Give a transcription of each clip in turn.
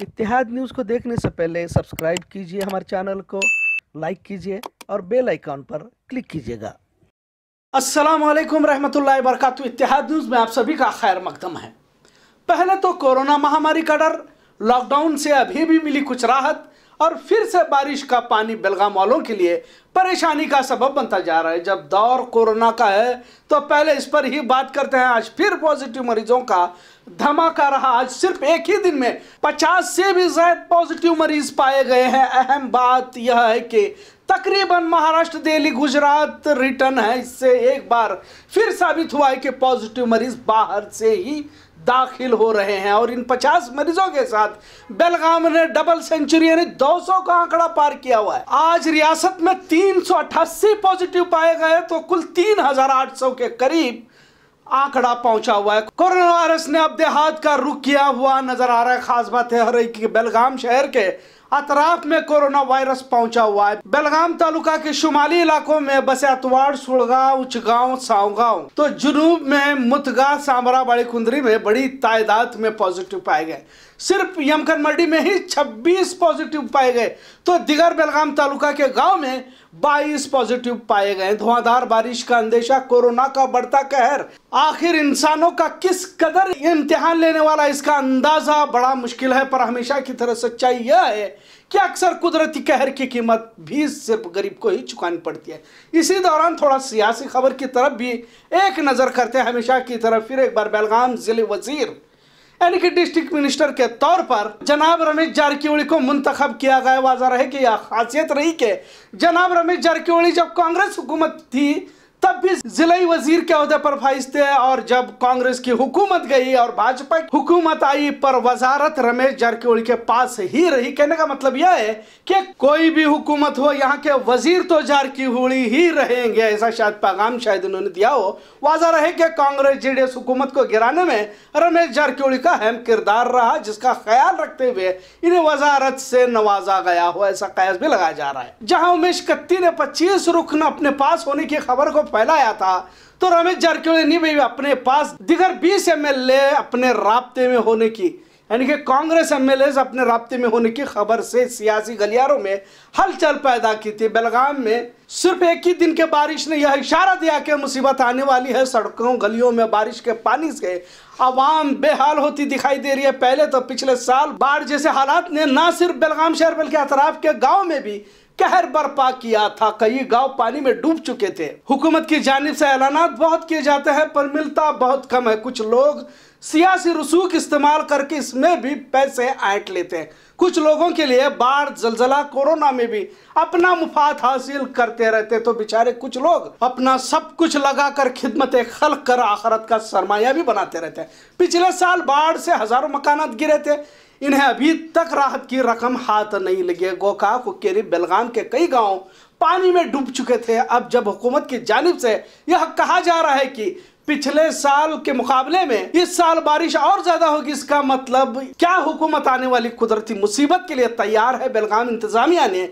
इतिहाद news को देखने से पहले सब्सक्राइब कीजिए हमारे चैनल को लाइक कीजिए और बेल आइकॉन पर क्लिक कीजिएगा अस्सलाम वालेकुम रहमतुल्लाहि वरकत इतिहाद न्यूज़ में आप सभी का खैर मकदम है पहले तो कोरोना महामारी का डर लॉकडाउन से अभी भी मिली कुछ राहत और फिर से बारिश का पानी बेलगाम वालों के लिए परेशानी का सबब बनता जा रहा है जब दौर कोरोना का है तो पहले इस पर ही बात करते हैं आज फिर पॉजिटिव मरीजों का धमाका रहा आज सिर्फ एक ही दिन में 50 से भी ज्यादा पॉजिटिव मरीज पाए गए हैं अहम बात यह है कि तकरीबन महाराष्ट्र दिल्ली गुजरात रिटर्न है इससे एक बार फिर साबित हुआ है कि पॉजिटिव मरीज बाहर से ही दाखिल हो रहे हैं और इन 50 मरीजों के साथ बेलगाम ने डबल सेंचुरी यानी 200 का आंकड़ा पार किया हुआ है आज रियासत में तीन पॉजिटिव पाए गए तो कुल 3,800 के करीब आंकड़ा पहुंचा हुआ है कोरोना वायरस ने अब देहात का रुख किया हुआ नजर आ रहा है खास बात है हर एक बेलगाम शहर के अतराफ में कोरोना वायरस पहुंचा हुआ है बेलगाम तालुका के शुमाली इलाकों में बसे अतवाड़ सुड़गा उचगांव सावगांव तो जुनूब में मुतगा सामरा बाड़ी कुंदरी में बड़ी तादाद में पॉजिटिव पाए गए सिर्फ यमकन मंडी में ही 26 पॉजिटिव पाए गए तो दिगर बेलगाम तालुका के गांव में 22 पॉजिटिव पाए गए धुआंधार बारिश का अंदेशा कोरोना का बढ़ता कहर आखिर इंसानों का किस कदर इम्तिहान लेने वाला इसका अंदाजा बड़ा मुश्किल है पर हमेशा की तरह सच्चाई यह है कि अक्सर कुदरती कहर की कीमत भी सिर्फ गरीब को ही चुकानी पड़ती है इसी दौरान थोड़ा सियासी खबर की तरफ भी एक नज़र करते हैं हमेशा की तरफ फिर एक बार बेलगाम जिले वजीर यानी कि डिस्ट्रिक्ट मिनिस्टर के तौर पर जनाब रमेश जारकीवली को मुंतखब किया गया वाजा रहे कि यह खासियत रही के जनाब रमेश जारकीवली जब कांग्रेस हुकूमत थी तब भी जिले वजीर के अहदे पर फाइज थे और जब कांग्रेस की हुकूमत गई और भाजपा की हुकूमत आई पर वजारत रमेश जारकिहोल के पास ही रही कहने का मतलब यह है कि कोई भी हुकूमत हो यहाँ के वजीर तो जारकिहोल ही रहेंगे ऐसा शायद पैगाम शायद उन्होंने दिया हो वाजा रहे कि कांग्रेस जेडीएस हुकूमत को गिराने में रमेश जारकिहोल का अहम किरदार रहा जिसका ख्याल रखते हुए इन्हें वजारत से नवाजा गया हो ऐसा कयास भी लगाया जा रहा है जहाँ उमेश कत्ती ने पच्चीस रुकन अपने पास होने की खबर को पहले आया था तो रमेश जारकिहोली ने भी अपने पास दिगर बीस एम अपने रबते में होने की यानी कि कांग्रेस एम अपने रबते में होने की खबर से सियासी गलियारों में हलचल पैदा की थी बेलगाम में सिर्फ एक ही दिन के बारिश ने यह इशारा दिया कि मुसीबत आने वाली है सड़कों गलियों में बारिश के पानी से आवाम बेहाल होती दिखाई दे रही है पहले तो पिछले साल बाढ़ जैसे हालात ने ना सिर्फ बेलगाम शहर बल्कि अतराफ के गाँव में भी कहर बर्पा किया था कई गांव पानी में डूब चुके थे हुकूमत की जानब से ऐलान बहुत किए जाते हैं पर मिलता बहुत कम है कुछ लोग सियासी रसूख इस्तेमाल करके इसमें भी पैसे ऐट लेते हैं कुछ लोगों के लिए बाढ़ जलजला कोरोना में भी अपना मुफाद हासिल करते रहते तो बेचारे कुछ लोग अपना सब कुछ लगाकर खिदमत खल कर आखरत का सरमाया भी बनाते रहते हैं पिछले साल बाढ़ से हजारों मकान गिरे थे इन्हें अभी तक राहत की रकम हाथ नहीं लगी गोका कुकेरी बेलगाम के कई गांव पानी में डूब चुके थे अब जब हुकूमत की जानब से यह कहा जा रहा है कि पिछले साल के मुकाबले में इस साल बारिश और ज्यादा होगी इसका मतलब क्या हुकूमत आने वाली कुदरती मुसीबत के लिए तैयार है बेलगाम इंतजामिया ने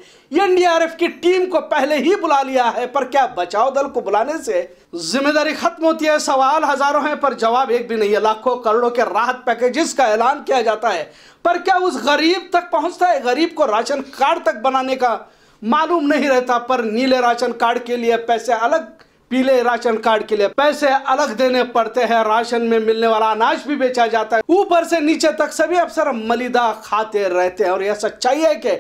एनडीआरएफ की टीम को पहले ही बुला लिया है पर क्या बचाव दल को बुलाने से जिम्मेदारी खत्म होती है सवाल हजारों हैं पर जवाब एक भी नहीं है लाखों करोड़ों के राहत पैकेजेस का ऐलान किया जाता है पर क्या उस गरीब तक पहुंचता है गरीब को राशन कार्ड तक बनाने का मालूम नहीं रहता पर नीले राशन कार्ड के लिए पैसे अलग पीले राशन कार्ड के लिए पैसे अलग देने पड़ते हैं राशन में मिलने वाला अनाज भी बेचा जाता है ऊपर से नीचे तक सभी अफसर मलिदा खाते रहते हैं और यह सच्चाई है कि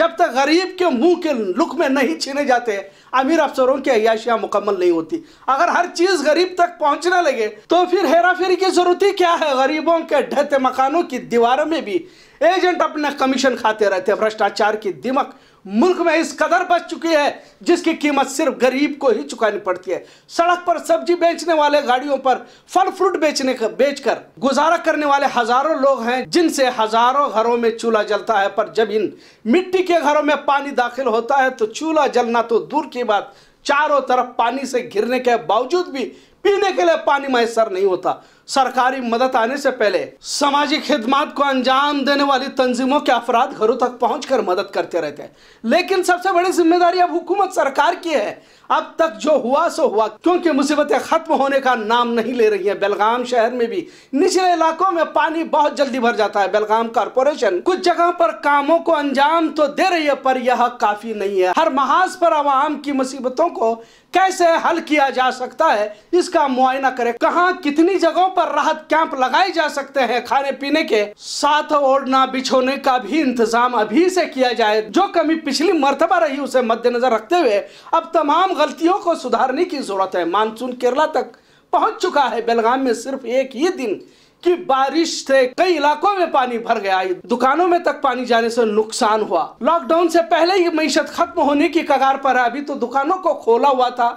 जब तक गरीब के मुंह के लुक में नहीं छीने जाते अमीर अफसरों की अयाशियाँ मुकम्मल नहीं होती अगर हर चीज गरीब तक पहुंचने लगे तो फिर हेरा फेरी की जरूरत ही क्या है गरीबों के ढहते मकानों की दीवारों में भी एजेंट अपने कमीशन खाते रहते हैं भ्रष्टाचार की दिमक मुल्क में इस कदर बच चुकी है जिसकी कीमत सिर्फ गरीब को ही चुकानी पड़ती है सड़क पर सब्जी बेचने वाले गाड़ियों पर फल फ्रूट बेचने का बेचकर गुजारा करने वाले हजारों लोग हैं जिनसे हजारों घरों में चूल्हा जलता है पर जब इन मिट्टी के घरों में पानी दाखिल होता है तो चूल्हा जलना तो दूर की बात चारों तरफ पानी से घिरने के बावजूद भी पीने के लिए पानी मैसर नहीं होता सरकारी मदद आने से पहले सामाजिक खिदमत को अंजाम देने वाली तंजीमों के अफराद घरों तक पहुँच कर मदद करते रहते हैं लेकिन सबसे बड़ी जिम्मेदारी अब हुकूमत सरकार की है अब तक जो हुआ सो हुआ क्योंकि मुसीबतें खत्म होने का नाम नहीं ले रही है बेलगाम शहर में भी निचले इलाकों में पानी बहुत जल्दी भर जाता है बेलगाम कारपोरेशन कुछ जगह पर कामों को अंजाम तो दे रही है पर यह काफी नहीं है हर महाज पर आवाम की मुसीबतों को कैसे हल किया जा सकता है इसका मुआयना करें कहा कितनी जगहों पर राहत कैंप लगाए जा सकते हैं खाने पीने के साथ ओढ़ना बिछोने का भी इंतजाम अभी से किया जाए जो कमी पिछली मरतबा रही उसे मद्देनजर रखते हुए अब तमाम गलतियों को सुधारने की जरूरत है मानसून केरला तक पहुंच चुका है बेलगाम में सिर्फ एक ही दिन कि बारिश से कई इलाकों में पानी भर गया दुकानों में तक पानी जाने से नुकसान हुआ लॉकडाउन से पहले ही मीशत खत्म होने की कगार पर है अभी तो दुकानों को खोला हुआ था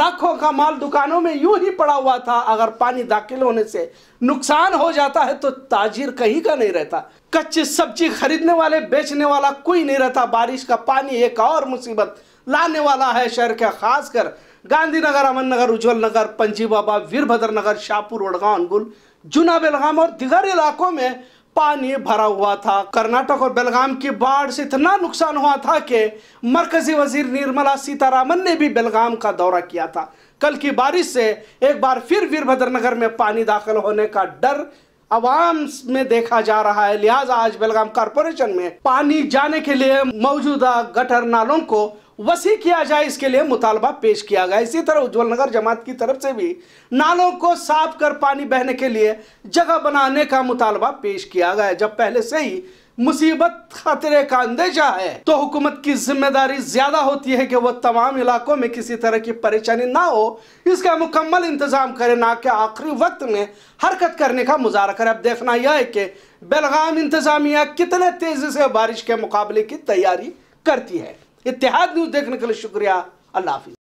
लाखों का माल दुकानों में यूं ही पड़ा हुआ था अगर पानी दाखिल होने से नुकसान हो जाता है तो ताजिर कहीं का नहीं रहता कच्ची सब्जी खरीदने वाले बेचने वाला कोई नहीं रहता बारिश का पानी एक और मुसीबत लाने वाला है शहर के खासकर गांधीनगर अमन नगर उज्ज्वल नगर पंजीबाबा वीरभद्र नगर शाहपुर वड़गांव अनगुल जुना बेलगाम और दिगर इलाकों में पानी भरा हुआ था कर्नाटक और बेलगाम की बाढ़ से इतना नुकसान हुआ था कि मरकजी वजीर निर्मला सीतारामन ने भी बेलगाम का दौरा किया था कल की बारिश से एक बार फिर वीरभद्र नगर में पानी दाखिल होने का डर आवाम में देखा जा रहा है लिहाजा आज बेलगाम कारपोरेशन में पानी जाने के लिए मौजूदा गटर नालों को वसी किया जाए इसके लिए मुतालबा पेश किया गया इसी तरह उज्ज्वल नगर जमात की तरफ से भी नालों को साफ कर पानी बहने के लिए जगह बनाने का मुतालबा पेश किया गया जब पहले से ही मुसीबत खतरे का अंदेशा है तो हुकूमत की जिम्मेदारी ज्यादा होती है कि वह तमाम इलाकों में किसी तरह की परेशानी ना हो इसका मुकम्मल इंतजाम करे ना कि आखिरी वक्त में हरकत करने का मुजाहरा करे अब देखना यह है कि बेलगाम इंतजामिया कितने तेजी से बारिश के मुकाबले की तैयारी करती है इतिहाद न्यूज़ देखने के लिए शुक्रिया अल्लाह हाफिज़